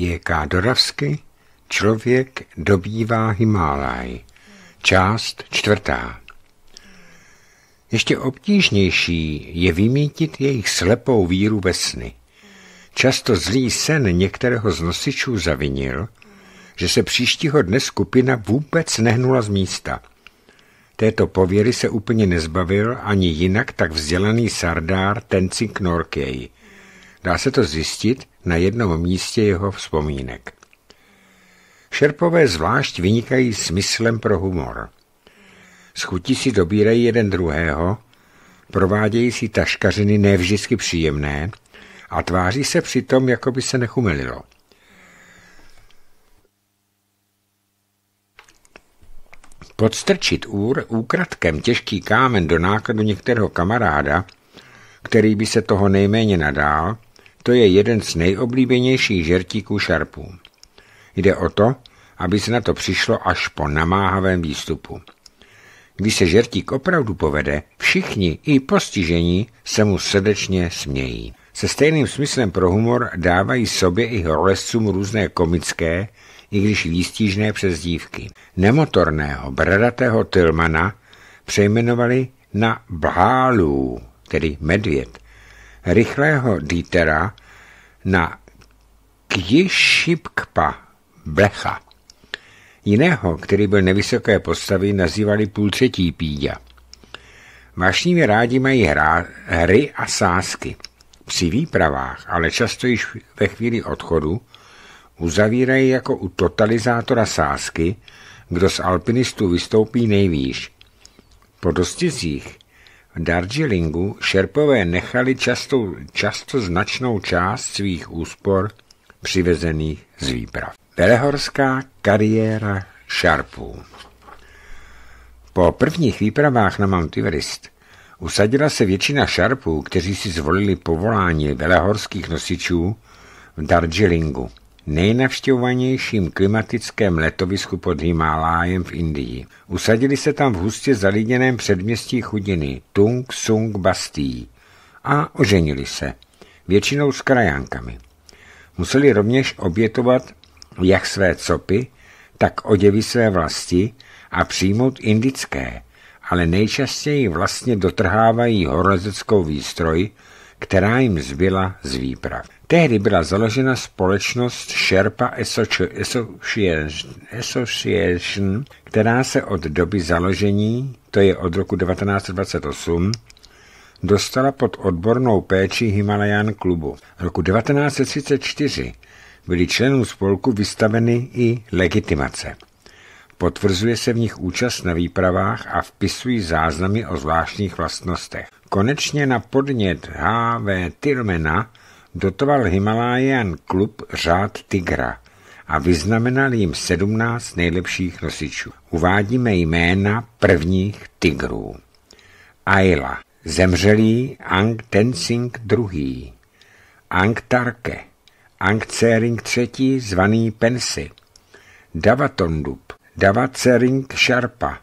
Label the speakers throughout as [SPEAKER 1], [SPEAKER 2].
[SPEAKER 1] J.K. Doravsky Člověk dobývá Himáláj. Část čtvrtá. Ještě obtížnější je vymítit jejich slepou víru ve sny. Často zlý sen některého z nosičů zavinil, že se příštího dne skupina vůbec nehnula z místa. Této pověry se úplně nezbavil ani jinak tak vzdělaný sardár Tenzing Norkej – Dá se to zjistit na jednom místě jeho vzpomínek. Šerpové zvlášť vynikají smyslem pro humor. Z chutí si dobírají jeden druhého, provádějí si taškařiny nevždycky příjemné a tváří se přitom, jako by se nechumelilo. Podstrčit úr úkratkem těžký kámen do nákladu některého kamaráda, který by se toho nejméně nadál, to je jeden z nejoblíbenějších žertíků šarpů. Jde o to, aby se na to přišlo až po namáhavém výstupu. Když se žertík opravdu povede, všichni i postižení se mu srdečně smějí. Se stejným smyslem pro humor dávají sobě i horlescům různé komické, i když výstížné přezdívky. Nemotorného, bradatého tilmana přejmenovali na Bhálů, tedy medvěd, rychlého dítera na Kjišipkpa Blecha. Jiného, který byl nevysoké postavy, nazývali půl třetí píďa. Vášnivě rádi mají hra, hry a sásky. Při výpravách, ale často již ve chvíli odchodu, uzavírají jako u totalizátora sásky, kdo z alpinistů vystoupí nejvýš. Po dostizích v Darjeelingu šerpové nechali často, často značnou část svých úspor přivezených z výprav. Velehorská kariéra šarpů Po prvních výpravách na Mount Everest usadila se většina šarpů, kteří si zvolili povolání velehorských nosičů v Darjeelingu nejnavštěvovanějším klimatickém letovisku pod Himalájem v Indii. Usadili se tam v hustě zalidněném předměstí chudiny Tung Sung Bastí a oženili se, většinou s krajánkami. Museli rovněž obětovat jak své copy, tak oděvy své vlasti a přijmout indické, ale nejčastěji vlastně dotrhávají horolezeckou výstroj, která jim zbyla z výprav. Tehdy byla založena společnost Sherpa Association, která se od doby založení, to je od roku 1928, dostala pod odbornou péči Himalayan klubu. Roku 1934 byly členům spolku vystaveny i legitimace. Potvrzuje se v nich účast na výpravách a vpisují záznamy o zvláštních vlastnostech. Konečně na podnět H.V. Tyrmena dotoval Himalayan klub řád Tigra a vyznamenal jim 17 nejlepších nosičů. Uvádíme jména prvních tigrů. Ayla, zemřelý Ang Tenzing II., Ang Tarke, Ang Tsering III. zvaný Pensi, Davatondub, Davacering Sharpa,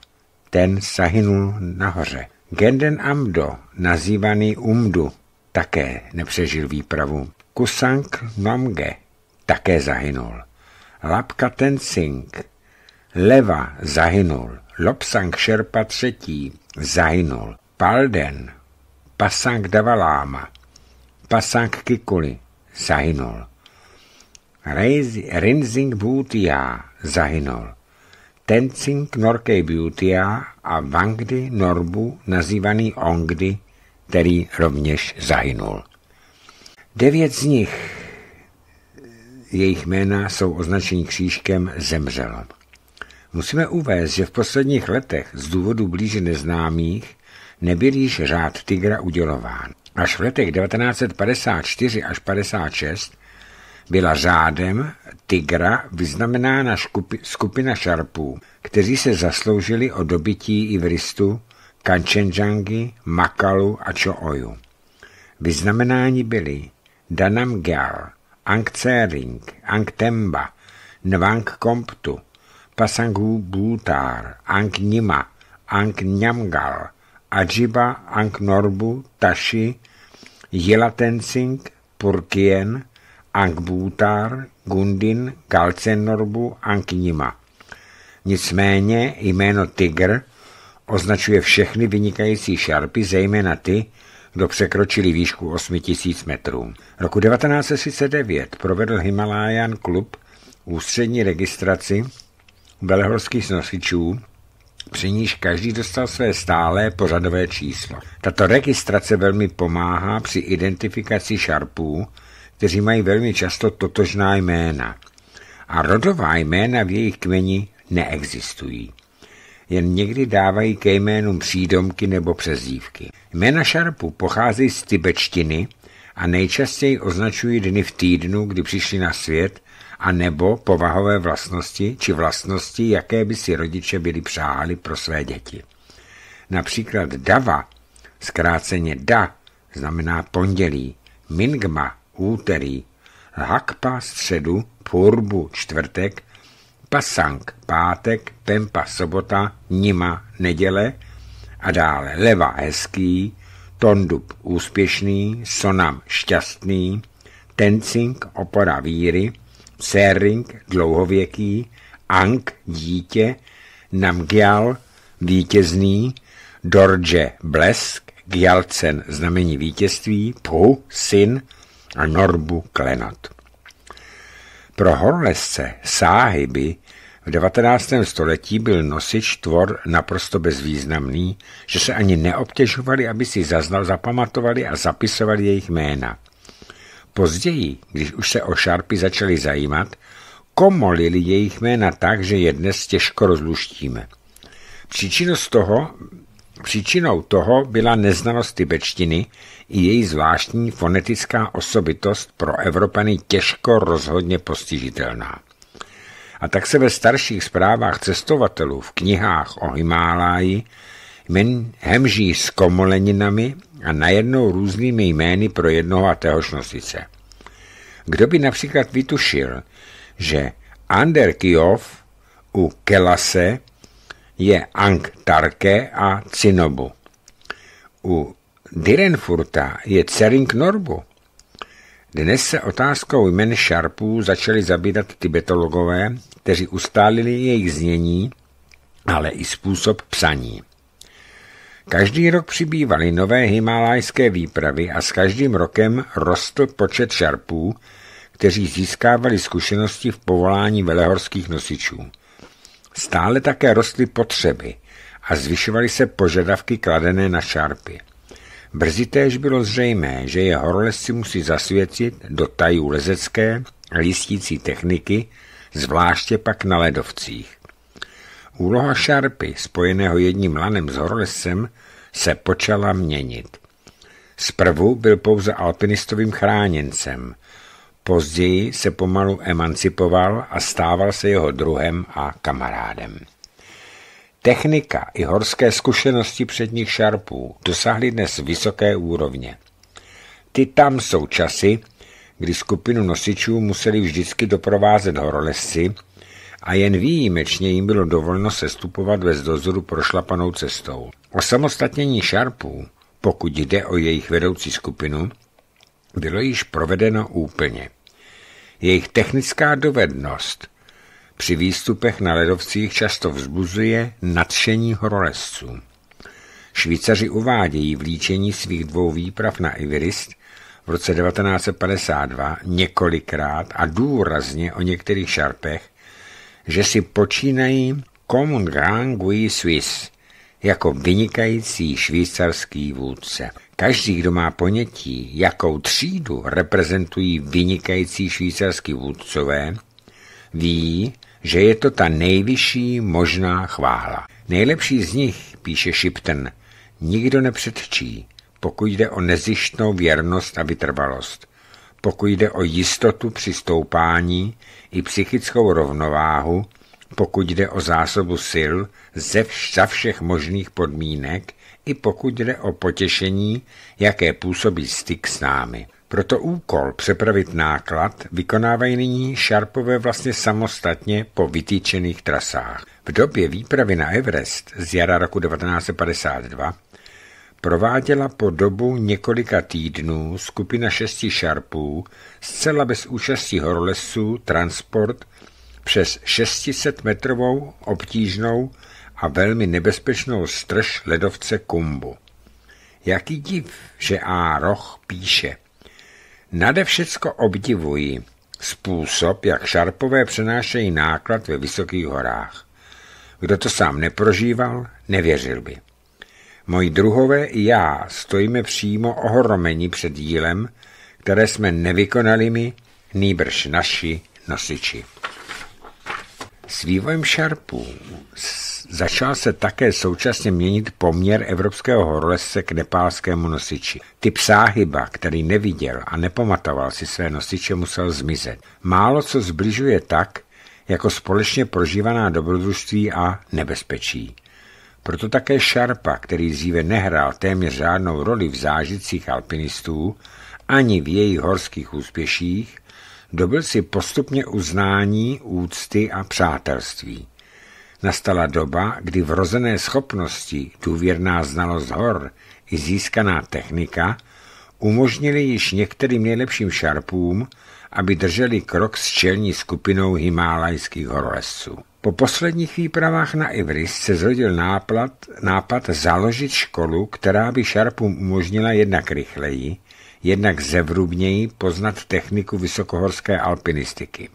[SPEAKER 1] ten zahynul nahoře. Genden Amdo, nazývaný Umdu, také nepřežil výpravu. Kusang Namge také zahynul. Lapka Tensing, Leva zahynul. Lopsang Sherpa III. zahynul. Palden, Pasang Davaláma, Pasang Kikuli zahynul. Rinzing Bhutia zahynul. Tenzing Norkej Beautya a Wangdi Norbu, nazývaný Ongdi, který rovněž zahynul. Devět z nich, jejich jména jsou označení křížkem, zemřelo. Musíme uvést, že v posledních letech z důvodu blíže neznámých nebyl již řád Tigra udělován. Až v letech 1954 až 56 byla řádem Tigra vyznamenána skupina šarpů, kteří se zasloužili o dobytí Ivristu, Kanchenjangi, Makalu a Čooju. Vyznamenáni byli Danam Gyal, Angtemba, Nwang Komptu, Pasangu Bhutar, Ang Nima, Ang Nyamgal, Ajiba, Ang Norbu, Tashi, Jilatensing, Purkien, Angbútar, Gundin, Galcenorbu, Anknima. Nicméně jméno Tigr označuje všechny vynikající šarpy, zejména ty, kdo překročili výšku 8000 metrů. Roku 1939 provedl Himalayan klub ústřední registraci belehorských nosičů, při níž každý dostal své stálé pořadové číslo. Tato registrace velmi pomáhá při identifikaci šarpů, kteří mají velmi často totožná jména. A rodová jména v jejich kmeni neexistují. Jen někdy dávají ke jménům přídomky nebo přezdívky. Jména šarpu pochází z tibetštiny a nejčastěji označují dny v týdnu, kdy přišli na svět, a nebo povahové vlastnosti či vlastnosti, jaké by si rodiče byli přáli pro své děti. Například dava, zkráceně da, znamená pondělí, mingma úterý, Hakpa středu, Purbu čtvrtek, Pasang pátek, Pempa sobota, Nima neděle a dále Leva hezký, Tondub úspěšný, Sonam šťastný, Tencing opora víry, Sering dlouhověký, Ang dítě, Namgyal vítězný, Dorje blesk, Gyalcen znamení vítězství, Phu syn, a Norbu Klenot. Pro horlesce Sáhyby v 19. století byl nosič tvor naprosto bezvýznamný, že se ani neobtěžovali, aby si zaznal, zapamatovali a zapisovali jejich jména. Později, když už se o šarpy začali zajímat, komolili jejich jména tak, že je dnes těžko rozluštíme. Příčinu z toho Příčinou toho byla neznalost tibetštiny i její zvláštní fonetická osobitost pro Evropany těžko rozhodně postižitelná. A tak se ve starších zprávách cestovatelů v knihách o Himáláji jmen hemží s komoleninami a najednou různými jmény pro jednoho a téhož nosice. Kdo by například vytušil, že Kijov u Kelase je Ang Tarke a Cinobu. U Direnfurta je Cering Norbu. Dnes se otázkou jmen šarpů začali zabývat tibetologové, kteří ustálili jejich znění, ale i způsob psaní. Každý rok přibývaly nové himalajské výpravy a s každým rokem rostl počet šarpů, kteří získávali zkušenosti v povolání velehorských nosičů. Stále také rostly potřeby a zvyšovaly se požadavky kladené na šarpy. Brzy též bylo zřejmé, že je horolezci musí zasvětit do tajů lezecké listící techniky, zvláště pak na ledovcích. Úloha šarpy, spojeného jedním lanem s horolescem, se počala měnit. Zprvu byl pouze alpinistovým chráněncem Později se pomalu emancipoval a stával se jeho druhem a kamarádem. Technika i horské zkušenosti předních šarpů dosáhly dnes vysoké úrovně. Ty tam jsou časy, kdy skupinu nosičů museli vždycky doprovázet horolezci a jen výjimečně jim bylo dovoleno sestupovat bez dozoru prošlapanou cestou. O samostatnění šarpů, pokud jde o jejich vedoucí skupinu, bylo již provedeno úplně. Jejich technická dovednost při výstupech na ledovcích často vzbuzuje nadšení horolezců. Švýcaři uvádějí v líčení svých dvou výprav na Iverist v roce 1952 několikrát a důrazně o některých šarpech, že si počínají Common Grand Guy Swiss jako vynikající švýcarský vůdce. Každý, kdo má ponětí, jakou třídu reprezentují vynikající švýcarský vůdcové, ví, že je to ta nejvyšší možná chvála. Nejlepší z nich, píše Shipton, nikdo nepředčí, pokud jde o nezištnou věrnost a vytrvalost, pokud jde o jistotu při stoupání i psychickou rovnováhu, pokud jde o zásobu sil ze vš- za všech možných podmínek i pokud jde o potěšení, jaké působí styk s námi. Proto úkol přepravit náklad vykonávají nyní šarpové vlastně samostatně po vytýčených trasách. V době výpravy na Everest z jara roku 1952 prováděla po dobu několika týdnů skupina šesti šarpů zcela bez účasti horolesů transport přes 600-metrovou obtížnou a velmi nebezpečnou strž ledovce Kumbu. Jaký div, že A. Roch píše. Nade všecko obdivuji způsob, jak šarpové přenášejí náklad ve vysokých horách. Kdo to sám neprožíval, nevěřil by. Moji druhové i já stojíme přímo ohromeni před dílem, které jsme nevykonali my, nýbrž naši nosiči. S vývojem šarpů Začal se také současně měnit poměr evropského horolezce k nepálskému nosiči. Typ sáhyba, který neviděl a nepamatoval si své nosiče, musel zmizet. Málo co zbližuje tak, jako společně prožívaná dobrodružství a nebezpečí. Proto také Šarpa, který dříve nehrál téměř žádnou roli v zážitcích alpinistů, ani v jejich horských úspěších, dobil si postupně uznání, úcty a přátelství nastala doba, kdy vrozené schopnosti, důvěrná znalost hor i získaná technika umožnili již některým nejlepším šarpům, aby drželi krok s čelní skupinou himálajských horolezců. Po posledních výpravách na Ivris se zrodil nápad, nápad založit školu, která by šarpům umožnila jednak rychleji, jednak zevrubněji poznat techniku vysokohorské alpinistiky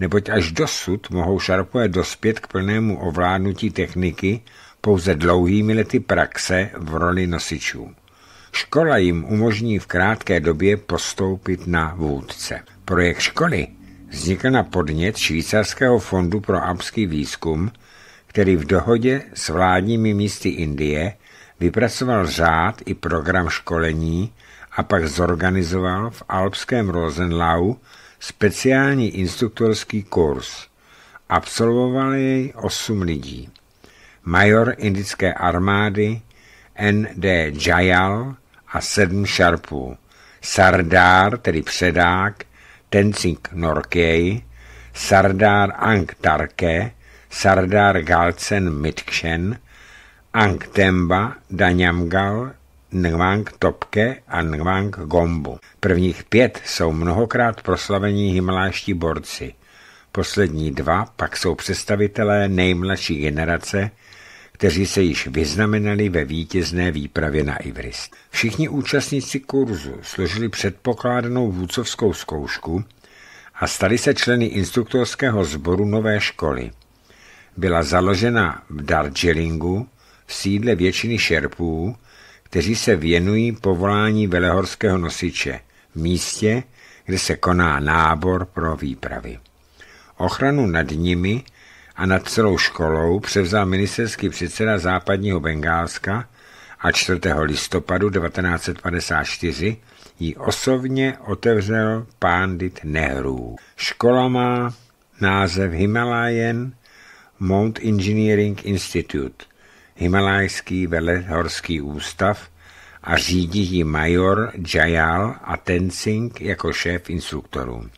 [SPEAKER 1] neboť až dosud mohou šarpové dospět k plnému ovládnutí techniky pouze dlouhými lety praxe v roli nosičů. Škola jim umožní v krátké době postoupit na vůdce. Projekt školy vznikl na podnět Švýcarského fondu pro alpský výzkum, který v dohodě s vládními místy Indie vypracoval řád i program školení a pak zorganizoval v alpském Rosenlau speciální instruktorský kurz. Absolvoval jej osm lidí. Major indické armády N.D. Jayal a sedm šarpů. Sardár, tedy předák, Tenzing Norkej, Sardár Ang Tarke, Sardár Galcen Mitkšen, Angtemba, Danyamgal, Ngwang Topke a Ngwang Gombu. Prvních pět jsou mnohokrát proslavení himaláští borci. Poslední dva pak jsou představitelé nejmladší generace, kteří se již vyznamenali ve vítězné výpravě na Ivrist. Všichni účastníci kurzu složili předpokládanou vůcovskou zkoušku a stali se členy instruktorského sboru nové školy. Byla založena v Darjeelingu v sídle většiny šerpů kteří se věnují povolání velehorského nosiče v místě, kde se koná nábor pro výpravy. Ochranu nad nimi a nad celou školou převzal ministerský předseda západního Bengálska a 4. listopadu 1954 ji osobně otevřel pándit Nehru. Škola má název Himalayan Mount Engineering Institute Himalajský velehorský ústav a řídí ji major Jayal a Tenzing jako šéf instruktorů.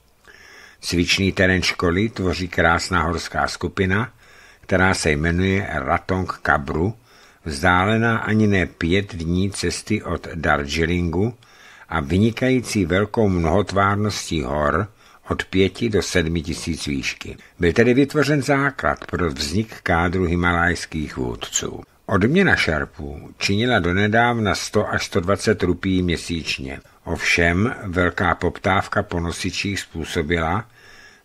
[SPEAKER 1] Cvičný terén školy tvoří krásná horská skupina, která se jmenuje Ratong Kabru, vzdálená ani ne pět dní cesty od Darjeelingu a vynikající velkou mnohotvárností hor od pěti do sedmi tisíc výšky. Byl tedy vytvořen základ pro vznik kádru himalajských vůdců. Odměna šarpů činila donedávna 100 až 120 rupí měsíčně. Ovšem velká poptávka po nosičích způsobila,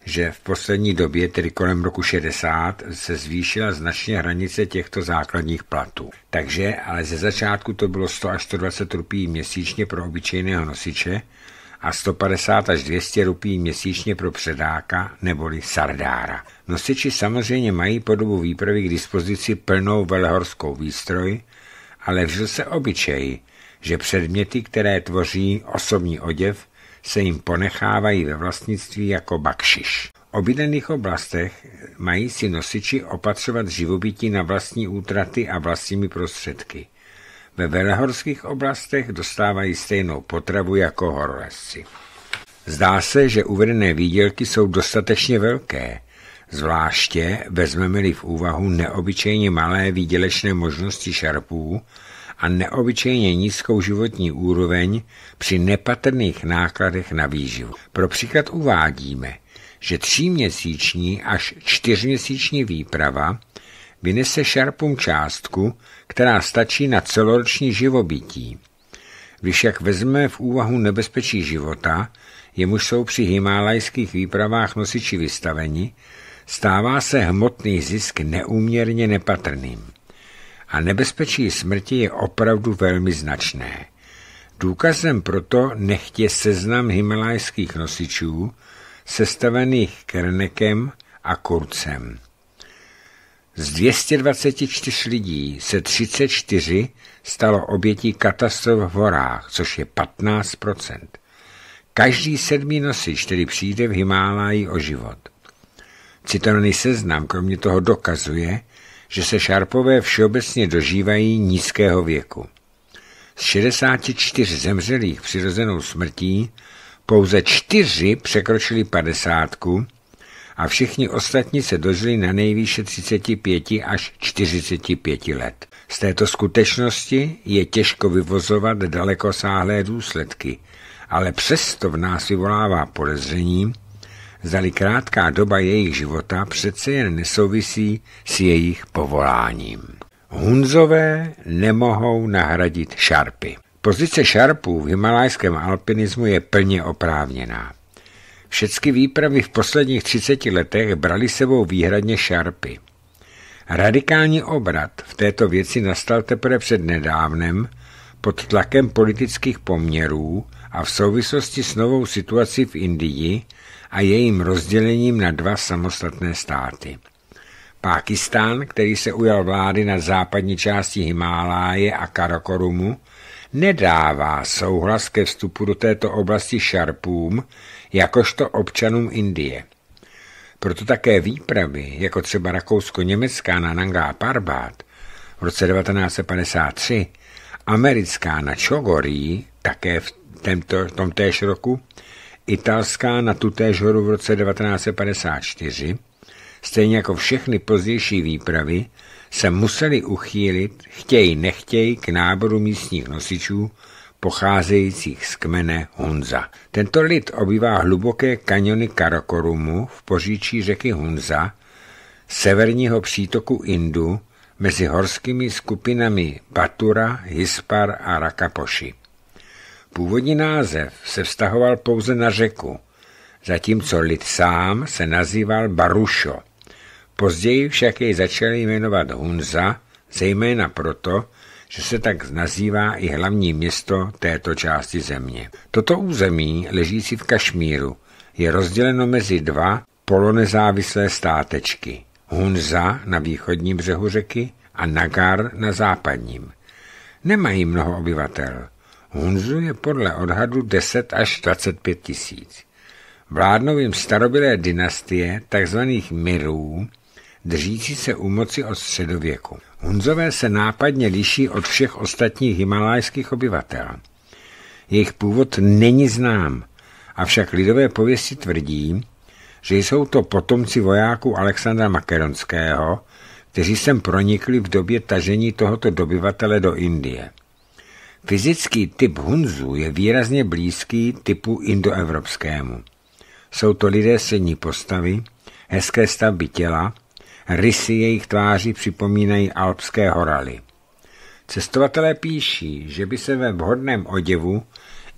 [SPEAKER 1] že v poslední době, tedy kolem roku 60, se zvýšila značně hranice těchto základních platů. Takže, ale ze začátku to bylo 100 až 120 rupí měsíčně pro obyčejného nosiče, a 150 až 200 rupí měsíčně pro předáka neboli sardára. Nosiči samozřejmě mají po dobu výpravy k dispozici plnou velhorskou výstroj, ale vždy se obyčej, že předměty, které tvoří osobní oděv, se jim ponechávají ve vlastnictví jako bakšiš. V obydlených oblastech mají si nosiči opatřovat živobytí na vlastní útraty a vlastními prostředky – ve velehorských oblastech dostávají stejnou potravu jako horolezci. Zdá se, že uvedené výdělky jsou dostatečně velké, zvláště vezmeme-li v úvahu neobyčejně malé výdělečné možnosti šarpů a neobyčejně nízkou životní úroveň při nepatrných nákladech na výživu. Pro příklad uvádíme, že tříměsíční až čtyřměsíční výprava vynese šarpům částku, která stačí na celoroční živobytí. Když jak vezme v úvahu nebezpečí života, jemuž jsou při himalajských výpravách nosiči vystaveni, stává se hmotný zisk neúměrně nepatrným. A nebezpečí smrti je opravdu velmi značné. Důkazem proto nechtě seznam himalajských nosičů, sestavených Krnekem a Kurcem. Z 224 lidí se 34 stalo obětí katastrof v horách, což je 15 Každý sedmý nosič který přijde v Himálaji o život. Citovaný seznam kromě toho dokazuje, že se šarpové všeobecně dožívají nízkého věku. Z 64 zemřelých přirozenou smrtí pouze čtyři překročili padesátku a všichni ostatní se dožili na nejvýše 35 až 45 let. Z této skutečnosti je těžko vyvozovat dalekosáhlé důsledky, ale přesto v nás vyvolává podezření, zdali krátká doba jejich života přece jen nesouvisí s jejich povoláním. Hunzové nemohou nahradit šarpy. Pozice šarpů v himalajském alpinismu je plně oprávněná. Všechny výpravy v posledních 30 letech brali sebou výhradně šarpy. Radikální obrat v této věci nastal teprve před nedávnem pod tlakem politických poměrů a v souvislosti s novou situací v Indii a jejím rozdělením na dva samostatné státy. Pákistán, který se ujal vlády na západní části Himáláje a Karakorumu, nedává souhlas ke vstupu do této oblasti šarpům, jakožto občanům Indie. Proto také výpravy, jako třeba rakousko-německá na Nangá Parbat v roce 1953, americká na Čogorí také v tento, tomtéž roku, italská na tutéž horu v roce 1954, stejně jako všechny pozdější výpravy, se museli uchýlit, chtěj nechtěj, k náboru místních nosičů pocházejících z kmene Hunza. Tento lid obývá hluboké kaniony Karakorumu v poříčí řeky Hunza, severního přítoku Indu, mezi horskými skupinami Batura, Hispar a Rakapoši. Původní název se vztahoval pouze na řeku, zatímco lid sám se nazýval Barušo. Později však jej začali jmenovat Hunza, zejména proto, že se tak nazývá i hlavní město této části země. Toto území, ležící v Kašmíru, je rozděleno mezi dva polonezávislé státečky. Hunza na východním břehu řeky a Nagar na západním. Nemají mnoho obyvatel. Hunzu je podle odhadu 10 až 25 tisíc. Vládnou jim starobylé dynastie takzvaných Mirů, držící se u moci od středověku. Hunzové se nápadně liší od všech ostatních himalajských obyvatel. Jejich původ není znám, avšak lidové pověsti tvrdí, že jsou to potomci vojáků Alexandra Makedonského, kteří sem pronikli v době tažení tohoto dobyvatele do Indie. Fyzický typ Hunzů je výrazně blízký typu indoevropskému. Jsou to lidé sední postavy, hezké stavby těla, Rysy jejich tváří připomínají alpské horaly. Cestovatelé píší, že by se ve vhodném oděvu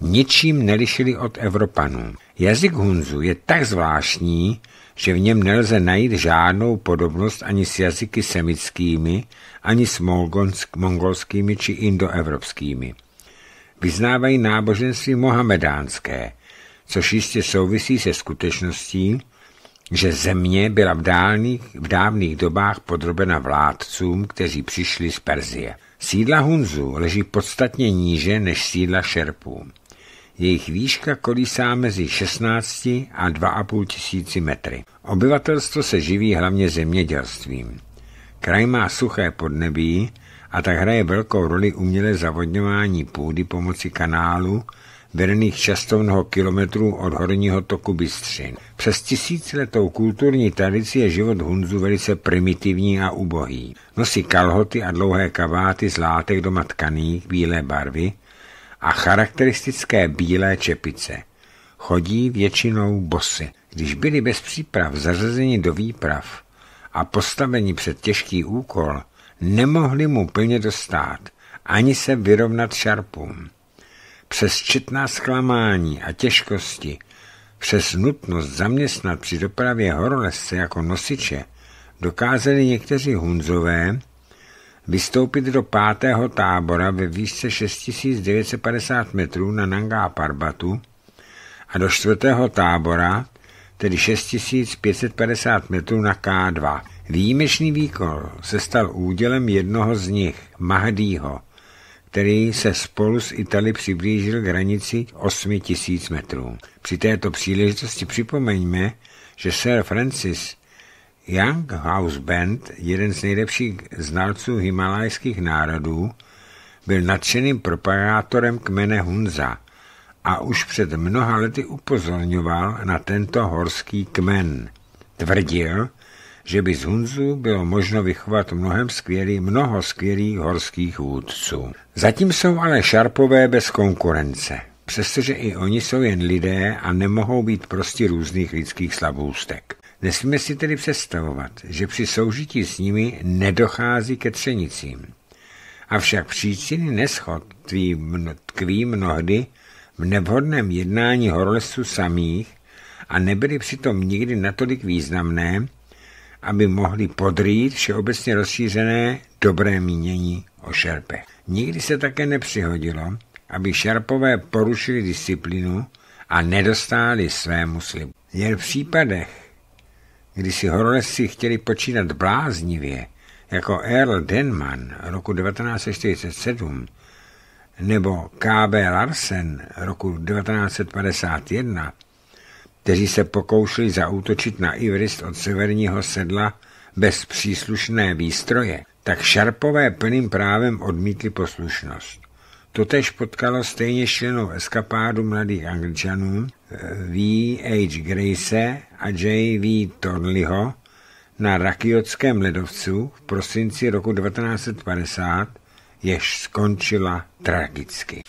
[SPEAKER 1] ničím nelišili od Evropanů. Jazyk Hunzu je tak zvláštní, že v něm nelze najít žádnou podobnost ani s jazyky semickými, ani s mongolskými či indoevropskými. Vyznávají náboženství mohamedánské, což jistě souvisí se skutečností, že země byla v, dálných, v dávných dobách podrobena vládcům, kteří přišli z Perzie. Sídla Hunzu leží podstatně níže než sídla Šerpů. Jejich výška kolísá mezi 16 a 2,5 tisíci metry. Obyvatelstvo se živí hlavně zemědělstvím. Kraj má suché podnebí a tak hraje velkou roli umělé zavodňování půdy pomocí kanálu vedených často mnoho kilometrů od horního toku Bystřin. Přes tisíciletou kulturní tradici je život Hunzu velice primitivní a ubohý. Nosí kalhoty a dlouhé kaváty z látek doma tkaných bílé barvy a charakteristické bílé čepice. Chodí většinou bosy. Když byli bez příprav zařazeni do výprav a postaveni před těžký úkol, nemohli mu plně dostát, ani se vyrovnat šarpům přes četná zklamání a těžkosti, přes nutnost zaměstnat při dopravě horolezce jako nosiče, dokázali někteří Hunzové vystoupit do pátého tábora ve výšce 6950 metrů na Nangá Parbatu a do čtvrtého tábora, tedy 6550 metrů na K2. Výjimečný výkon se stal údělem jednoho z nich, Mahdýho, který se spolu s Italy přiblížil k hranici 8 tisíc metrů. Při této příležitosti připomeňme, že Sir Francis Young House Band, jeden z nejlepších znalců himalajských národů, byl nadšeným propagátorem kmene Hunza a už před mnoha lety upozorňoval na tento horský kmen. Tvrdil, že by z Hunzu bylo možno vychovat mnohem skvělý, mnoho skvělých horských vůdců. Zatím jsou ale šarpové bez konkurence, přestože i oni jsou jen lidé a nemohou být prostě různých lidských slabůstek. Nesmíme si tedy představovat, že při soužití s nimi nedochází ke třenicím. Avšak příčiny neschod tkví mnohdy v nevhodném jednání horolesu samých a nebyly přitom nikdy natolik významné, aby mohli podrýt všeobecně rozšířené dobré mínění o šerpe. Nikdy se také nepřihodilo, aby šerpové porušili disciplínu a nedostáli svému slibu. Jen v případech, kdy si horolezci chtěli počínat bláznivě, jako Earl Denman roku 1947 nebo K.B. Larsen roku 1951, kteří se pokoušeli zaútočit na Ivrist od severního sedla bez příslušné výstroje, tak Šarpové plným právem odmítli poslušnost. Totež potkalo stejně členů eskapádu mladých angličanů eh, V. H. Grace a J. V. Tornleyho na rakiotském ledovcu v prosinci roku 1950, jež skončila tragicky.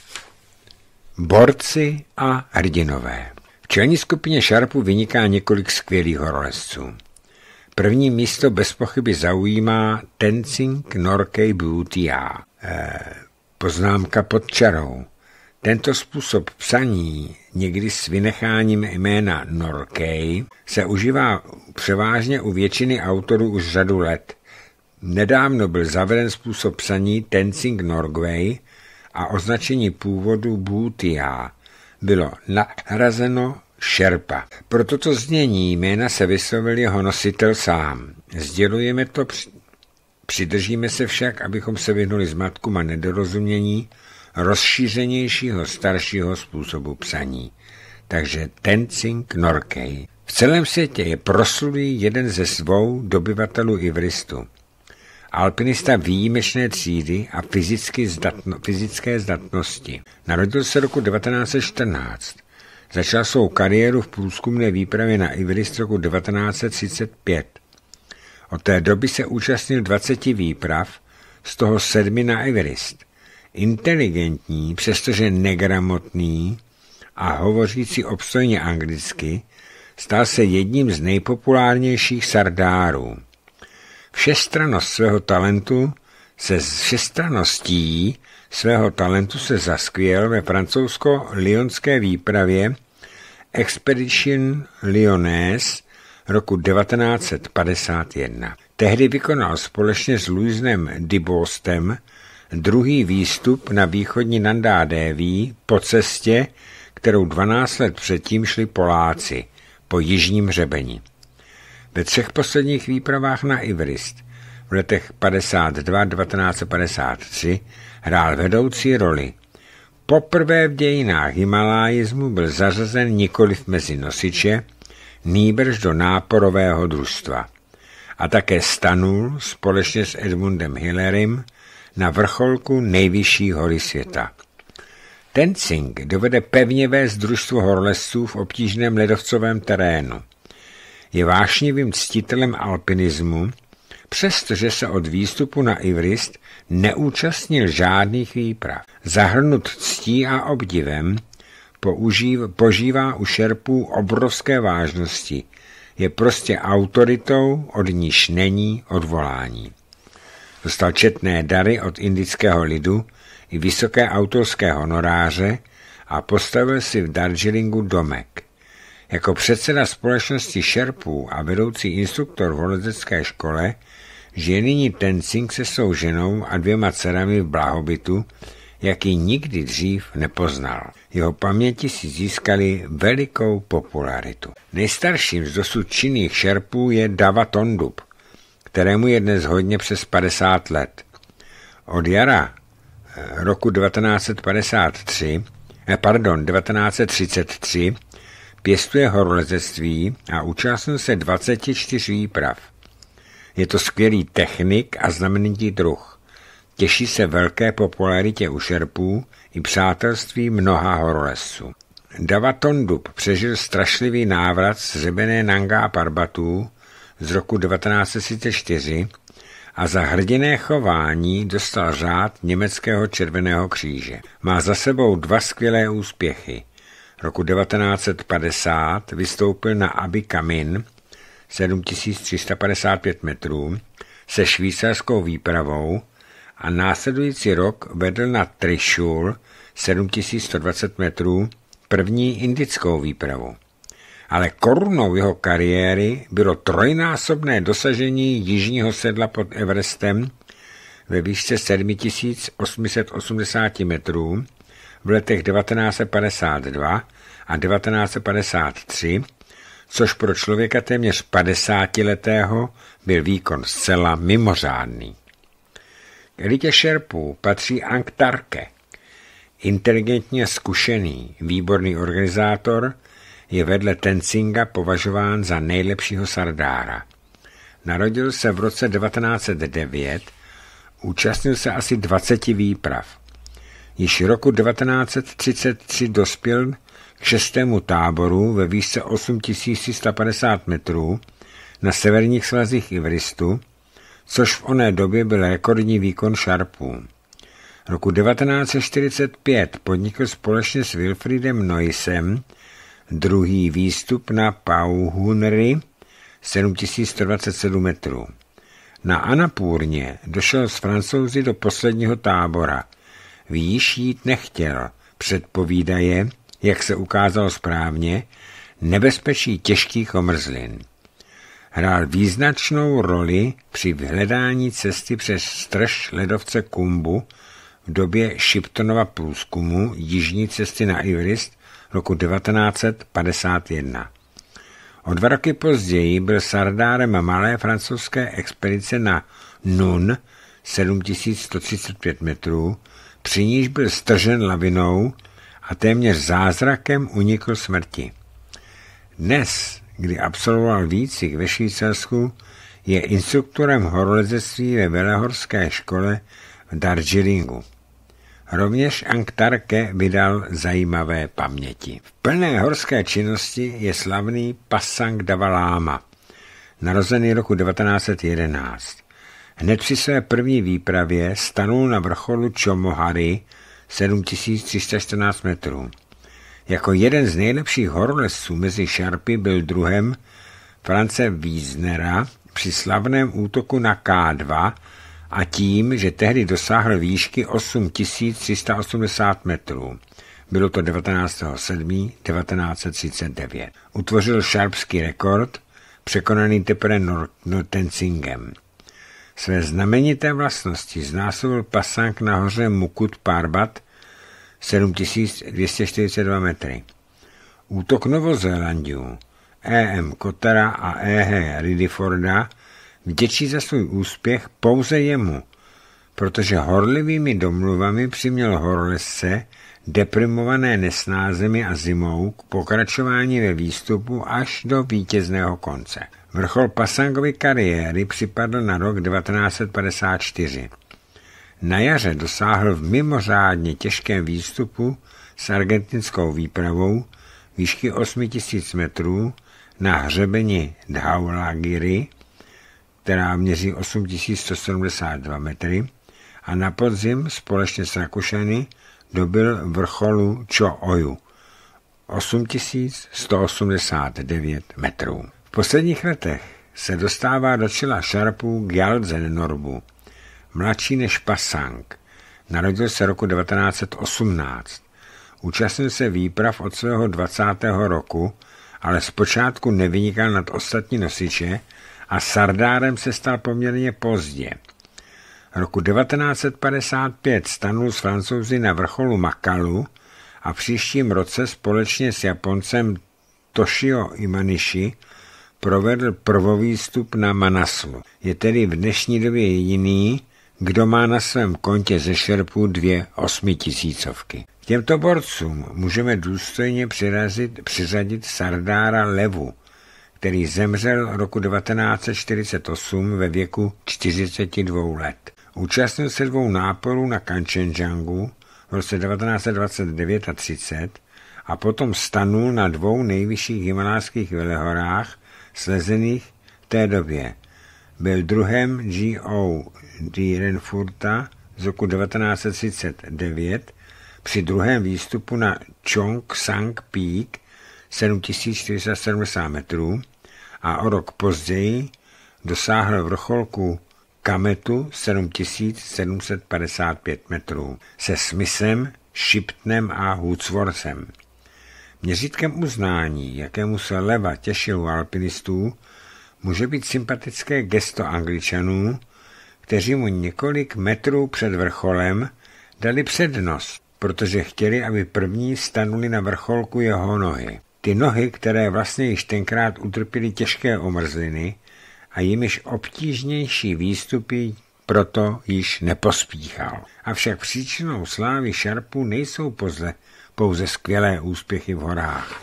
[SPEAKER 1] Borci a hrdinové čelní skupině Šarpu vyniká několik skvělých horolezců. První místo bez pochyby zaujímá Tenzing Norkei Bhutia. Eh, poznámka pod čarou. Tento způsob psaní, někdy s vynecháním jména Norkei, se užívá převážně u většiny autorů už řadu let. Nedávno byl zaveden způsob psaní Tenzing Norway a označení původu Bhutia – bylo nahrazeno Šerpa. Pro toto znění jména se vyslovil jeho nositel sám. Sdělujeme to, přidržíme se však, abychom se vyhnuli zmatkům a nedorozumění rozšířenějšího staršího způsobu psaní. Takže Tenzing Norkej. V celém světě je proslulý jeden ze svou dobyvatelů Ivristu alpinista výjimečné třídy a fyzicky zdatno, fyzické zdatnosti. Narodil se roku 1914. Začal svou kariéru v průzkumné výpravě na Everest roku 1935. Od té doby se účastnil 20 výprav, z toho sedmi na Everest. Inteligentní, přestože negramotný a hovořící obstojně anglicky, stal se jedním z nejpopulárnějších sardárů. Všestranost svého talentu se všestraností svého talentu se zaskvěl ve francouzsko-lionské výpravě Expedition Lyonnaise roku 1951. Tehdy vykonal společně s Louisem Dibostem druhý výstup na východní Nandádéví po cestě, kterou 12 let předtím šli Poláci po jižním řebení ve třech posledních výpravách na Ivrist v letech 52-1953 hrál vedoucí roli. Poprvé v dějinách Himalájismu byl zařazen nikoliv mezi nosiče, nýbrž do náporového družstva. A také stanul společně s Edmundem Hillerym na vrcholku nejvyšší hory světa. Tenzing dovede pevně vést družstvo horlesců v obtížném ledovcovém terénu je vášnivým ctitelem alpinismu, přestože se od výstupu na Ivrist neúčastnil žádných výprav. Zahrnut ctí a obdivem použív, požívá u šerpů obrovské vážnosti. Je prostě autoritou, od níž není odvolání. Dostal četné dary od indického lidu i vysoké autorské honoráře a postavil si v Darjeelingu domek – jako předseda společnosti šerpů a vedoucí instruktor v horolezecké škole žije nyní Tenzing se svou ženou a dvěma dcerami v blahobytu, jaký nikdy dřív nepoznal. Jeho paměti si získali velikou popularitu. Nejstarším z dosud činných šerpů je Dava Tondub, kterému je dnes hodně přes 50 let. Od jara eh, roku 1953, eh, pardon, 1933 Pěstuje horolezectví a účastnil se 24 výprav. Je to skvělý technik a znamenitý druh. Těší se velké popularitě u šerpů i přátelství mnoha horolezců. Davatondub přežil strašlivý návrat z řebené Nanga a Parbatů z roku 1934 a za hrdiné chování dostal řád Německého červeného kříže. Má za sebou dva skvělé úspěchy – roku 1950 vystoupil na Abi Kamin 7355 metrů se švýcarskou výpravou a následující rok vedl na Trishul 7120 metrů první indickou výpravu. Ale korunou jeho kariéry bylo trojnásobné dosažení jižního sedla pod Everestem ve výšce 7880 metrů v letech 1952 a 1953, což pro člověka téměř 50-letého byl výkon zcela mimořádný. K elitě šerpů patří Ank Tarke. Inteligentně zkušený, výborný organizátor je vedle Tenzinga považován za nejlepšího sardára. Narodil se v roce 1909, účastnil se asi 20 výprav již roku 1933 dospěl k šestému táboru ve výšce 8150 metrů na severních svazích Ivristu, což v oné době byl rekordní výkon šarpů. Roku 1945 podnikl společně s Wilfriedem Noisem druhý výstup na Pauhunry 7127 metrů. Na Anapůrně došel s francouzi do posledního tábora – výš jít nechtěl. Předpovídaje, jak se ukázalo správně, nebezpečí těžkých omrzlin. Hrál význačnou roli při vyhledání cesty přes strž ledovce Kumbu v době Shiptonova průzkumu jižní cesty na Everest roku 1951. O dva roky později byl sardárem malé francouzské expedice na Nun 7135 metrů, při níž byl stržen lavinou a téměř zázrakem unikl smrti. Dnes, kdy absolvoval výcvik ve Švýcarsku, je instruktorem horolezectví ve Velehorské škole v Darjeelingu. Rovněž Anktarke vydal zajímavé paměti. V plné horské činnosti je slavný Pasang Davalama, narozený roku 1911. Hned při své první výpravě stanul na vrcholu Čomohary 7314 metrů. Jako jeden z nejlepších horolezců mezi šarpy byl druhem France Wiesnera při slavném útoku na K2 a tím, že tehdy dosáhl výšky 8380 metrů. Bylo to 19.7.1939. Utvořil šarpský rekord, překonaný teprve Nortensingem. Své znamenité vlastnosti znásobil pasák nahoře Mukut Parbat 7242 metry. Útok Novozélandů E.M. Kotara a E.H. Ridiforda vděčí za svůj úspěch pouze jemu, protože horlivými domluvami přiměl Horlesce deprimované nesnázemi a zimou k pokračování ve výstupu až do vítězného konce. Vrchol Pasangovy kariéry připadl na rok 1954. Na jaře dosáhl v mimořádně těžkém výstupu s argentinskou výpravou výšky 8000 metrů na hřebeni Dhaulagiri, která měří 8172 metry, a na podzim společně s Rakušany dobil vrcholu Čo Oju 8189 metrů. V posledních letech se dostává do čela šarpů Gyalzen Norbu, mladší než Pasang. Narodil se roku 1918. Účastnil se výprav od svého 20. roku, ale zpočátku nevynikal nad ostatní nosiče a sardárem se stal poměrně pozdě – Roku 1955 stanul s francouzi na vrcholu Makalu a v příštím roce společně s Japoncem Toshio Imanishi provedl prvovýstup na Manaslu. Je tedy v dnešní době jediný, kdo má na svém kontě ze šerpů dvě osmitisícovky. K těmto borcům můžeme důstojně přirazit, přiřadit Sardára Levu, který zemřel roku 1948 ve věku 42 let. Účastnil se dvou náporů na Kanchenjangu v roce 1929 a 30 a potom stanul na dvou nejvyšších himalářských velehorách slezených v té době. Byl druhém G.O. Dierenfurta z roku 1939 při druhém výstupu na Chong Sang Peak 7470 metrů a o rok později dosáhl vrcholku kametu 7755 metrů se smysem, šiptnem a hůcvorcem. Měřítkem uznání, jakému se leva těšil u alpinistů, může být sympatické gesto angličanů, kteří mu několik metrů před vrcholem dali přednost, protože chtěli, aby první stanuli na vrcholku jeho nohy. Ty nohy, které vlastně již tenkrát utrpěly těžké omrzliny, a jimiž obtížnější výstupy proto již nepospíchal. Avšak příčinou slávy Šarpu nejsou pozle, pouze skvělé úspěchy v horách.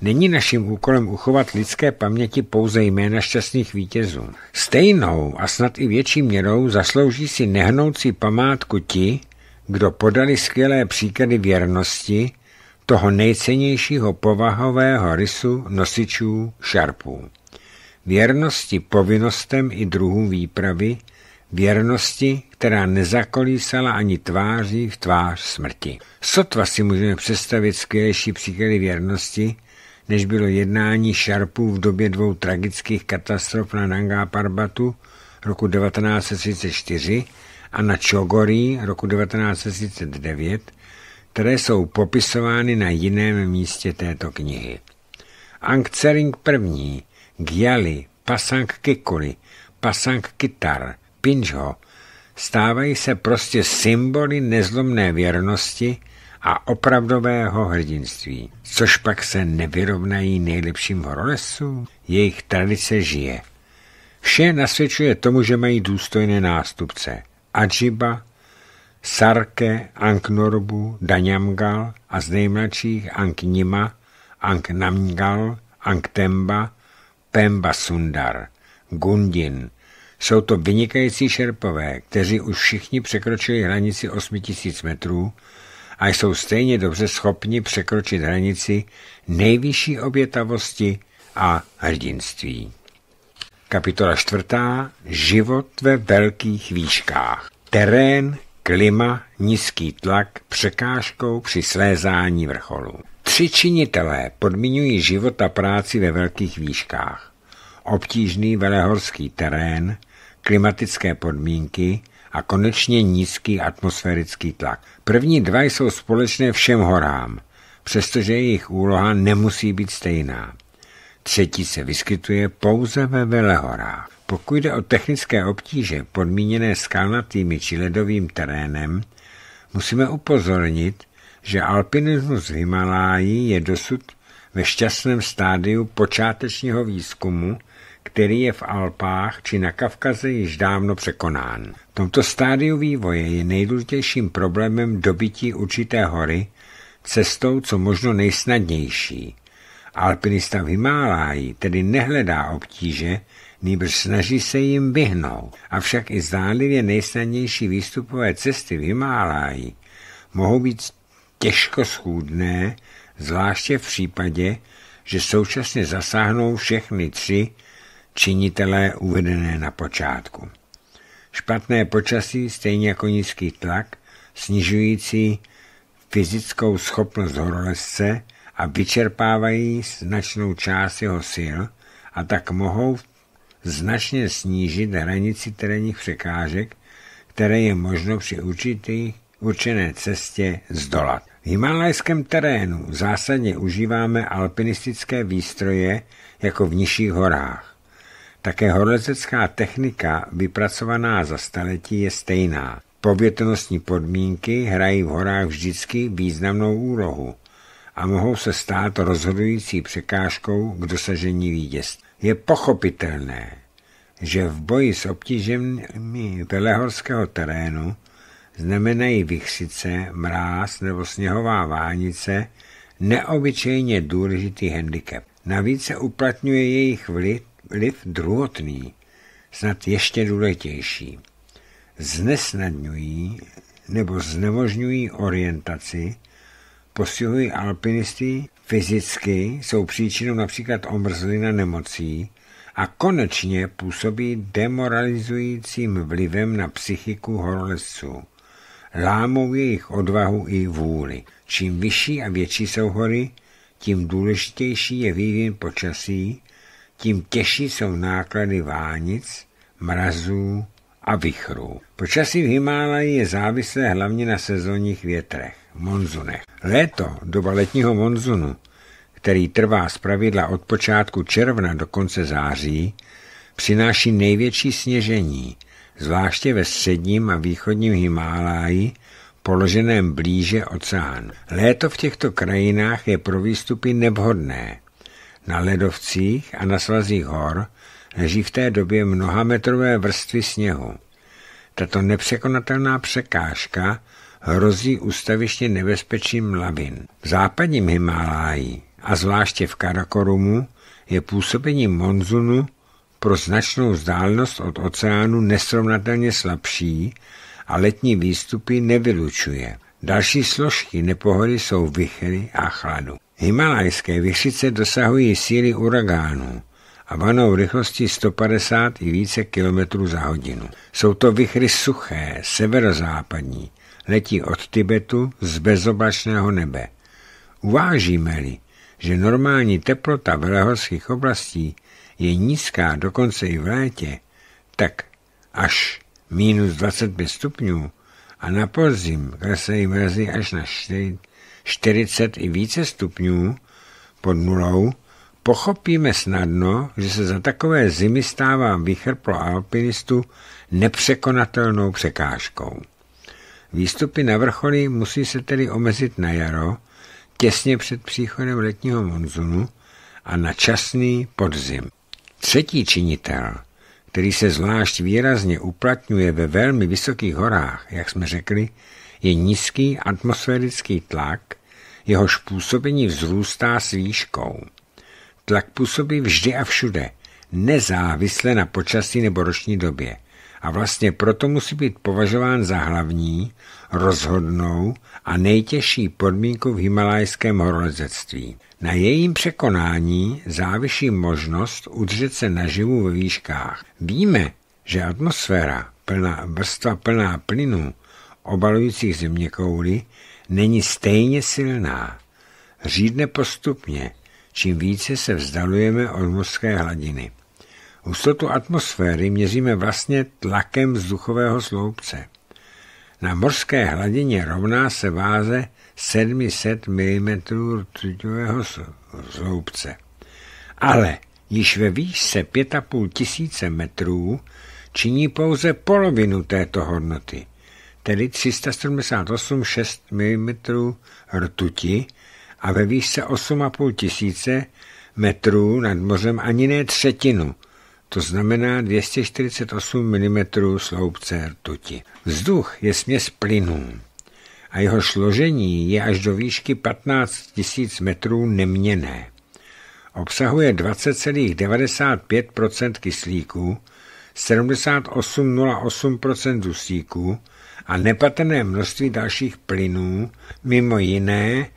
[SPEAKER 1] Není naším úkolem uchovat lidské paměti pouze jména šťastných vítězů. Stejnou a snad i větší měrou zaslouží si nehnoucí památku ti, kdo podali skvělé příklady věrnosti, toho nejcennějšího povahového rysu nosičů šarpů věrnosti povinnostem i druhům výpravy, věrnosti, která nezakolísala ani tváří v tvář smrti. Sotva si můžeme představit skvělejší příklady věrnosti, než bylo jednání Šarpů v době dvou tragických katastrof na Nangá Parbatu roku 1934 a na Čogorí roku 1939, které jsou popisovány na jiném místě této knihy. Angcering I gyali, Pasang Kikuli, Pasang Kitar, pinžho, stávají se prostě symboly nezlomné věrnosti a opravdového hrdinství, což pak se nevyrovnají nejlepším horolesům, jejich tradice žije. Vše nasvědčuje tomu, že mají důstojné nástupce. Adžiba, Sarke, Anknorbu, Danyamgal a z nejmladších Anknima, Anknamgal, Anktemba, Pemba Sundar, Gundin. Jsou to vynikající šerpové, kteří už všichni překročili hranici 8000 metrů a jsou stejně dobře schopni překročit hranici nejvyšší obětavosti a hrdinství. Kapitola čtvrtá. Život ve velkých výškách. Terén, klima, nízký tlak překážkou při slézání vrcholu. Tři činitelé podmiňují život a práci ve velkých výškách. Obtížný velehorský terén, klimatické podmínky a konečně nízký atmosférický tlak. První dva jsou společné všem horám, přestože jejich úloha nemusí být stejná. Třetí se vyskytuje pouze ve velehorách. Pokud jde o technické obtíže podmíněné skalnatými či ledovým terénem, musíme upozornit, že alpinismus v Himaláji je dosud ve šťastném stádiu počátečního výzkumu, který je v Alpách či na Kavkaze již dávno překonán. V tomto stádiu vývoje je nejdůležitějším problémem dobytí určité hory cestou co možno nejsnadnější. Alpinista v Himaláji tedy nehledá obtíže, nýbrž snaží se jim vyhnout. Avšak i zdánlivě nejsnadnější výstupové cesty v Himaláji mohou být těžko schůdné, zvláště v případě, že současně zasáhnou všechny tři činitelé uvedené na počátku. Špatné počasí, stejně jako nízký tlak, snižující fyzickou schopnost horolezce a vyčerpávají značnou část jeho sil a tak mohou značně snížit hranici terénních překážek, které je možno při určitých určené cestě zdolat. V himalajském terénu zásadně užíváme alpinistické výstroje jako v nižších horách. Také horolezecká technika, vypracovaná za staletí, je stejná. Povětrnostní podmínky hrají v horách vždycky významnou úlohu a mohou se stát rozhodující překážkou k dosažení vítězství. Je pochopitelné, že v boji s obtížemi velehorského terénu znamenají vychřice, mráz nebo sněhová vánice neobyčejně důležitý handicap. Navíc se uplatňuje jejich vliv, vliv druhotný, snad ještě důležitější. Znesnadňují nebo znemožňují orientaci, posilují alpinisty fyzicky, jsou příčinou například omrzlina nemocí a konečně působí demoralizujícím vlivem na psychiku horolezců lámou jejich odvahu i vůli. Čím vyšší a větší jsou hory, tím důležitější je vývin počasí, tím těžší jsou náklady vánic, mrazů a vychrů. Počasí v Himálaji je závislé hlavně na sezónních větrech, monzunech. Léto, doba letního monzunu, který trvá pravidla od počátku června do konce září, přináší největší sněžení, zvláště ve středním a východním Himáláji, položeném blíže oceánu. Léto v těchto krajinách je pro výstupy nevhodné. Na ledovcích a na svazích hor leží v té době mnohametrové vrstvy sněhu. Tato nepřekonatelná překážka hrozí ústaviště nebezpečím lavin. V západním Himáláji a zvláště v Karakorumu je působení monzunu pro značnou vzdálenost od oceánu nesrovnatelně slabší a letní výstupy nevylučuje. Další složky nepohody jsou vychry a chladu. Himalajské vychřice dosahují síly uragánů a vanou rychlosti 150 i více kilometrů za hodinu. Jsou to vychry suché, severozápadní, letí od Tibetu z bezoblačného nebe. Uvážíme-li, že normální teplota velehorských oblastí je nízká dokonce i v létě, tak až minus 25 stupňů a na podzim klesají mrazy až na 40 i více stupňů pod nulou, pochopíme snadno, že se za takové zimy stává výchr pro alpinistu nepřekonatelnou překážkou. Výstupy na vrcholy musí se tedy omezit na jaro, těsně před příchodem letního monzunu a na časný podzim. Třetí činitel, který se zvlášť výrazně uplatňuje ve velmi vysokých horách, jak jsme řekli, je nízký atmosférický tlak, jehož působení vzrůstá s výškou. Tlak působí vždy a všude, nezávisle na počasí nebo roční době a vlastně proto musí být považován za hlavní, rozhodnou a nejtěžší podmínku v himalajském horolezectví. Na jejím překonání závisí možnost udržet se naživu ve výškách. Víme, že atmosféra, plná, vrstva plná plynů, obalujících zeměkouli, není stejně silná. Řídne postupně, čím více se vzdalujeme od mořské hladiny. Hustotu atmosféry měříme vlastně tlakem vzduchového sloupce. Na mořské hladině rovná se váze 700 mm rtuťového sloupce. Ale již ve výšce 5,5 tisíce metrů činí pouze polovinu této hodnoty, tedy 378,6 mm rtuti a ve výšce 8,5 tisíce metrů nad mořem ani ne třetinu, to znamená 248 mm sloupce rtuti. Vzduch je směs plynů a jeho složení je až do výšky 15 000 metrů neměné. Obsahuje 20,95 kyslíku, 78,08 dusíku a nepatrné množství dalších plynů, mimo jiné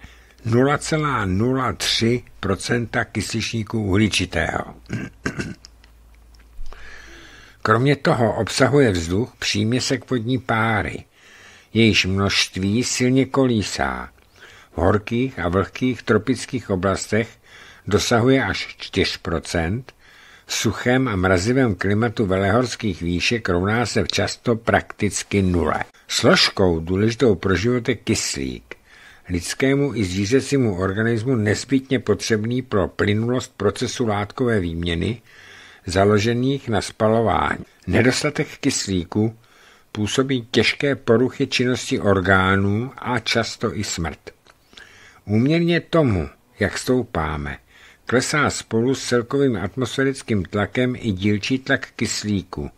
[SPEAKER 1] 0,03 kysličníku uhličitého. Kromě toho obsahuje vzduch příměsek vodní páry, jejíž množství silně kolísá. V horkých a vlhkých tropických oblastech dosahuje až 4 v suchém a mrazivém klimatu velehorských výšek rovná se často prakticky nule. Složkou důležitou pro život je kyslík, lidskému i zvířecímu organismu nezbytně potřebný pro plynulost procesu látkové výměny založených na spalování. Nedostatek kyslíku působí těžké poruchy činnosti orgánů a často i smrt. Úměrně tomu, jak stoupáme, klesá spolu s celkovým atmosférickým tlakem i dílčí tlak kyslíku,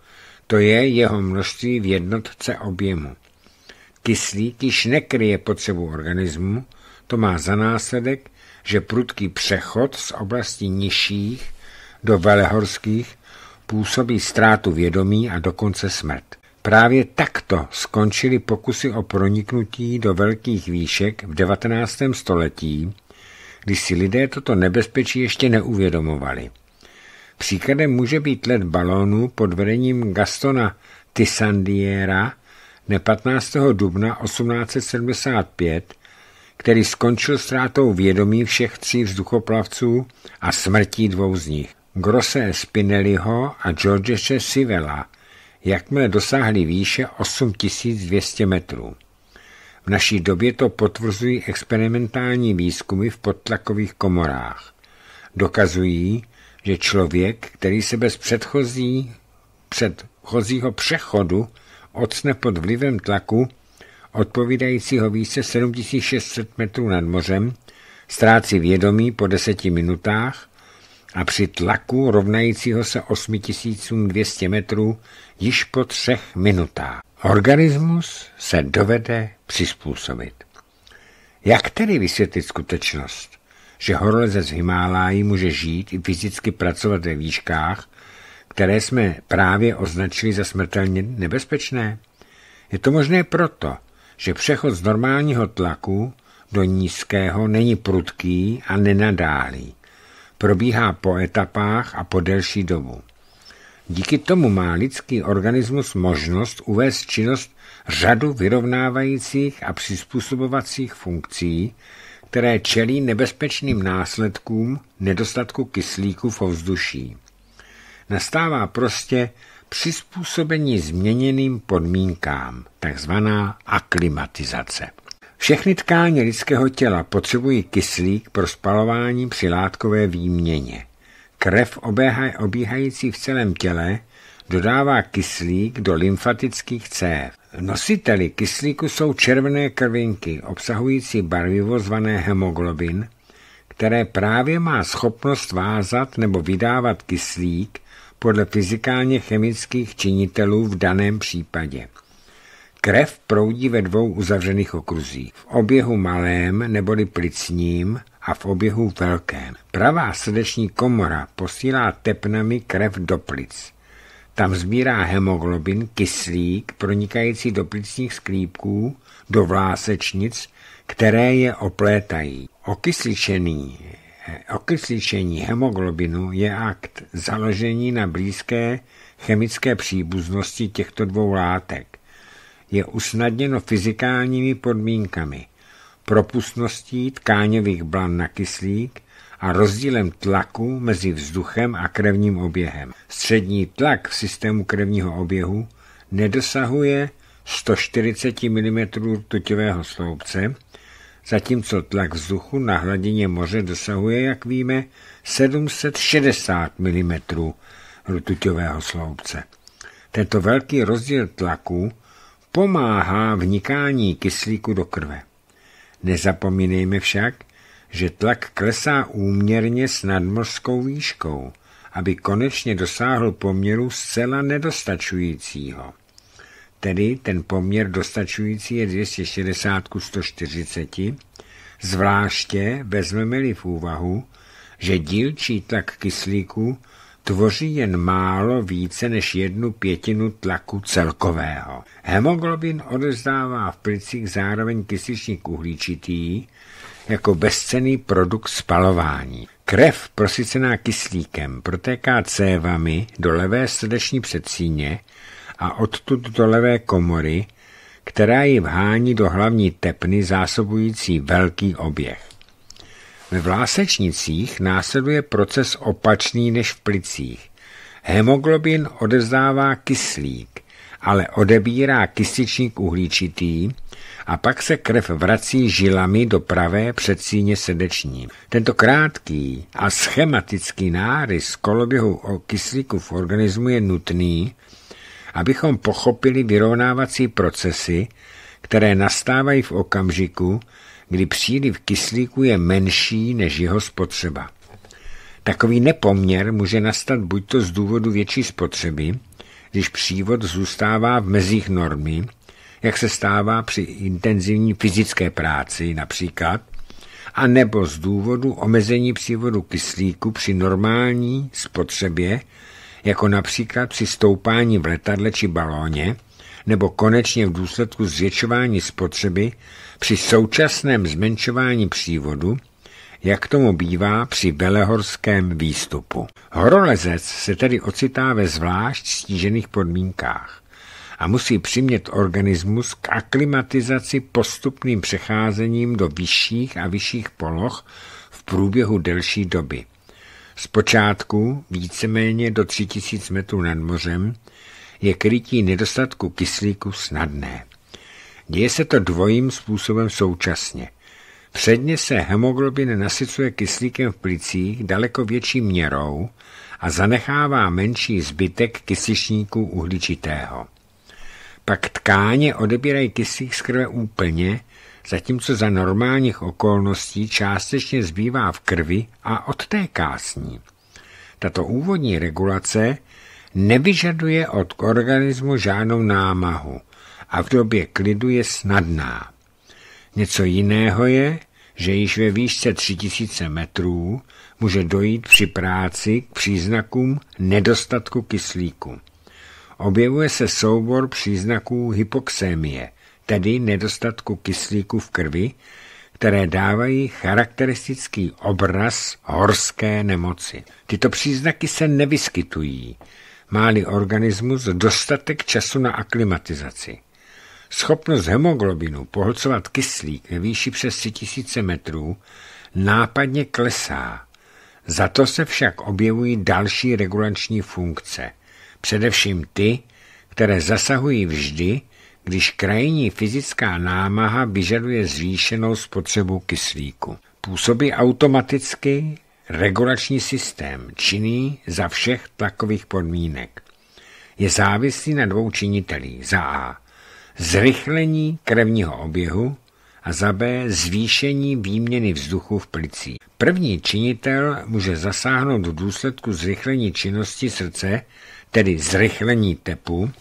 [SPEAKER 1] to je jeho množství v jednotce objemu. Kyslík již nekryje potřebu organismu, to má za následek, že prudký přechod z oblasti nižších do Velehorských působí ztrátu vědomí a dokonce smrt. Právě takto skončily pokusy o proniknutí do velkých výšek v 19. století, kdy si lidé toto nebezpečí ještě neuvědomovali. Příkladem může být let balónu pod vedením Gastona Tissandiera dne 15. dubna 1875, který skončil ztrátou vědomí všech tří vzduchoplavců a smrtí dvou z nich. Grosse Spinelliho a Georgese Sivela, jakmile dosáhli výše 8200 metrů. V naší době to potvrzují experimentální výzkumy v podtlakových komorách. Dokazují, že člověk, který se bez předchozí, předchozího přechodu ocne pod vlivem tlaku odpovídajícího výše 7600 metrů nad mořem, ztrácí vědomí po deseti minutách a při tlaku rovnajícího se 8200 metrů již po třech minutách. Organismus se dovede přizpůsobit. Jak tedy vysvětlit skutečnost, že horolezec Himáláji může žít i fyzicky pracovat ve výškách, které jsme právě označili za smrtelně nebezpečné? Je to možné proto, že přechod z normálního tlaku do nízkého není prudký a nenadálý probíhá po etapách a po delší dobu. Díky tomu má lidský organismus možnost uvést činnost řadu vyrovnávajících a přizpůsobovacích funkcí, které čelí nebezpečným následkům nedostatku kyslíku v ovzduší. Nastává prostě přizpůsobení změněným podmínkám, takzvaná aklimatizace. Všechny tkáně lidského těla potřebují kyslík pro spalování při látkové výměně. Krev obíhající v celém těle dodává kyslík do lymfatických cév. Nositeli kyslíku jsou červené krvinky obsahující barvivo zvané hemoglobin, které právě má schopnost vázat nebo vydávat kyslík podle fyzikálně chemických činitelů v daném případě. Krev proudí ve dvou uzavřených okruzích, v oběhu malém neboli plicním a v oběhu velkém. Pravá srdeční komora posílá tepnami krev do plic. Tam sbírá hemoglobin, kyslík, pronikající do plicních sklípků, do vlásečnic, které je oplétají. Okysličený eh, Okysličení hemoglobinu je akt založený na blízké chemické příbuznosti těchto dvou látek je usnadněno fyzikálními podmínkami, propustností tkáňových blan na kyslík a rozdílem tlaku mezi vzduchem a krevním oběhem. Střední tlak v systému krevního oběhu nedosahuje 140 mm tuťového sloupce, zatímco tlak vzduchu na hladině moře dosahuje, jak víme, 760 mm rtuťového sloupce. Tento velký rozdíl tlaku pomáhá vnikání kyslíku do krve. Nezapomínejme však, že tlak klesá úměrně s nadmořskou výškou, aby konečně dosáhl poměru zcela nedostačujícího. Tedy ten poměr dostačující je 260 k 140, zvláště vezmeme-li v úvahu, že dílčí tlak kyslíku tvoří jen málo více než jednu pětinu tlaku celkového. Hemoglobin odezdává v plicích zároveň kysličník uhlíčitý jako bezcený produkt spalování. Krev prosycená kyslíkem protéká cévami do levé srdeční předsíně a odtud do levé komory, která ji vhání do hlavní tepny zásobující velký oběh. Ve vlásečnicích následuje proces opačný než v plicích. Hemoglobin odevzdává kyslík, ale odebírá kysličník uhličitý a pak se krev vrací žilami do pravé předsíně srdeční. Tento krátký a schematický nárys koloběhu o kyslíku v organismu je nutný, abychom pochopili vyrovnávací procesy, které nastávají v okamžiku, kdy příliv kyslíku je menší než jeho spotřeba. Takový nepoměr může nastat buďto z důvodu větší spotřeby, když přívod zůstává v mezích normy, jak se stává při intenzivní fyzické práci například, a nebo z důvodu omezení přívodu kyslíku při normální spotřebě, jako například při stoupání v letadle či balóně, nebo konečně v důsledku zvětšování spotřeby při současném zmenšování přívodu, jak tomu bývá při velehorském výstupu. Horolezec se tedy ocitá ve zvlášť stížených podmínkách a musí přimět organismus k aklimatizaci postupným přecházením do vyšších a vyšších poloh v průběhu delší doby. Zpočátku víceméně do 3000 metrů nad mořem je krytí nedostatku kyslíku snadné. Děje se to dvojím způsobem současně. Předně se hemoglobin nasycuje kyslíkem v plicích daleko větší měrou a zanechává menší zbytek kysličníku uhličitého. Pak tkáně odebírají kyslík z krve úplně, zatímco za normálních okolností částečně zbývá v krvi a odtéká s ní. Tato úvodní regulace nevyžaduje od organismu žádnou námahu – a v době klidu je snadná. Něco jiného je, že již ve výšce 3000 metrů může dojít při práci k příznakům nedostatku kyslíku. Objevuje se soubor příznaků hypoxémie, tedy nedostatku kyslíku v krvi, které dávají charakteristický obraz horské nemoci. Tyto příznaky se nevyskytují, máli organismus dostatek času na aklimatizaci. Schopnost hemoglobinu pohlcovat kyslík ve výši přes 3000 metrů nápadně klesá. Za to se však objevují další regulační funkce, především ty, které zasahují vždy, když krajní fyzická námaha vyžaduje zvýšenou spotřebu kyslíku. Působí automaticky regulační systém, činný za všech tlakových podmínek. Je závislý na dvou činitelích. Za A zrychlení krevního oběhu a za B zvýšení výměny vzduchu v plicí. První činitel může zasáhnout v důsledku zrychlení činnosti srdce, tedy zrychlení tepu,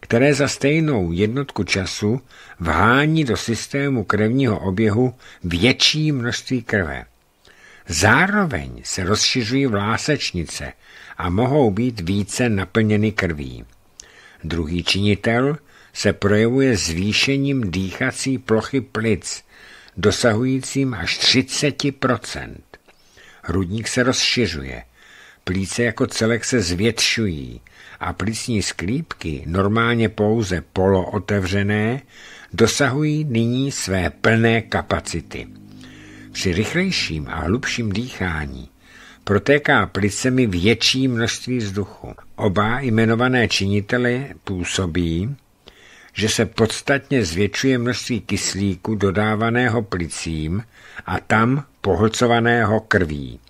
[SPEAKER 1] které za stejnou jednotku času vhání do systému krevního oběhu větší množství krve. Zároveň se rozšiřují vlásečnice a mohou být více naplněny krví. Druhý činitel – se projevuje zvýšením dýchací plochy plic, dosahujícím až 30 Hrudník se rozšiřuje, plíce jako celek se zvětšují a plicní sklípky, normálně pouze polootevřené, dosahují nyní své plné kapacity. Při rychlejším a hlubším dýchání protéká plicemi větší množství vzduchu. Oba jmenované činitele působí, že se podstatně zvětšuje množství kyslíku dodávaného plicím a tam pohlcovaného krví.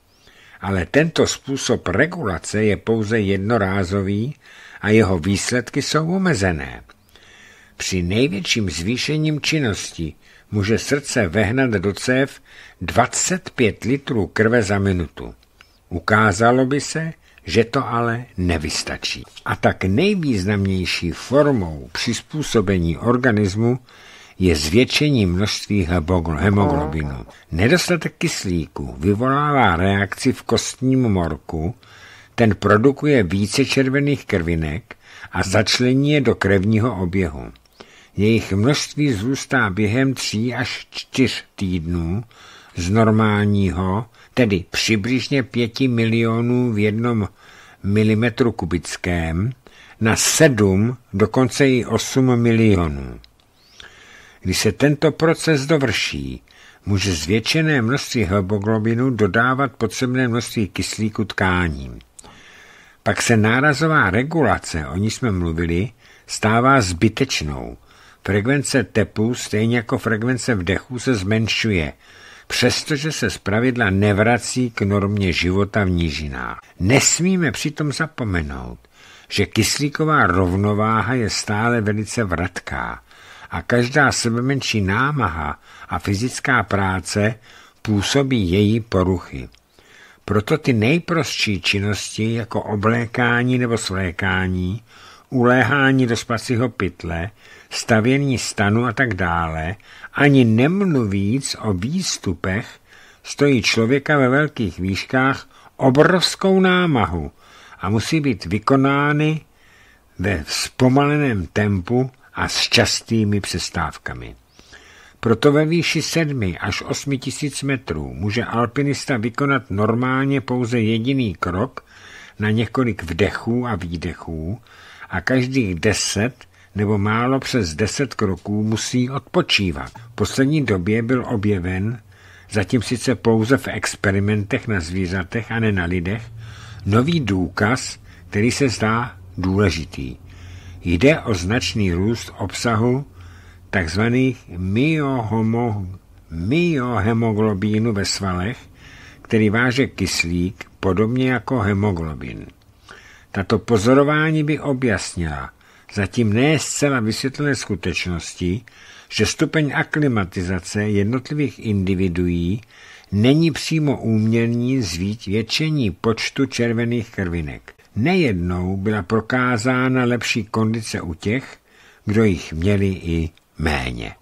[SPEAKER 1] Ale tento způsob regulace je pouze jednorázový a jeho výsledky jsou omezené. Při největším zvýšením činnosti může srdce vehnat do cév 25 litrů krve za minutu. Ukázalo by se, že to ale nevystačí. A tak nejvýznamnější formou přizpůsobení organismu je zvětšení množství hemoglobinu. Nedostatek kyslíku vyvolává reakci v kostním morku, ten produkuje více červených krvinek a začlení je do krevního oběhu. Jejich množství zůstá během tří až čtyř týdnů z normálního tedy přibližně 5 milionů v jednom milimetru kubickém, na 7, dokonce i 8 milionů. Když se tento proces dovrší, může zvětšené množství hemoglobinu dodávat potřebné množství kyslíku tkáním. Pak se nárazová regulace, o ní jsme mluvili, stává zbytečnou. Frekvence tepu, stejně jako frekvence vdechu, se zmenšuje – přestože se zpravidla nevrací k normě života v nížinách. Nesmíme přitom zapomenout, že kyslíková rovnováha je stále velice vratká a každá sebemenší námaha a fyzická práce působí její poruchy. Proto ty nejprostší činnosti jako oblékání nebo svlékání, uléhání do spacího pytle, stavění stanu a tak dále ani nemluvíc o výstupech stojí člověka ve velkých výškách obrovskou námahu a musí být vykonány ve vzpomaleném tempu a s častými přestávkami. Proto ve výši 7 až 8 tisíc metrů může alpinista vykonat normálně pouze jediný krok na několik vdechů a výdechů a každých 10 nebo málo přes deset kroků musí odpočívat. V poslední době byl objeven, zatím sice pouze v experimentech na zvířatech a ne na lidech, nový důkaz, který se zdá důležitý. Jde o značný růst obsahu tzv. myohemoglobínu ve svalech, který váže kyslík, podobně jako hemoglobin. Tato pozorování by objasnila, zatím ne zcela vysvětlené skutečnosti, že stupeň aklimatizace jednotlivých individuí není přímo úměrný s většení počtu červených krvinek. Nejednou byla prokázána lepší kondice u těch, kdo jich měli i méně.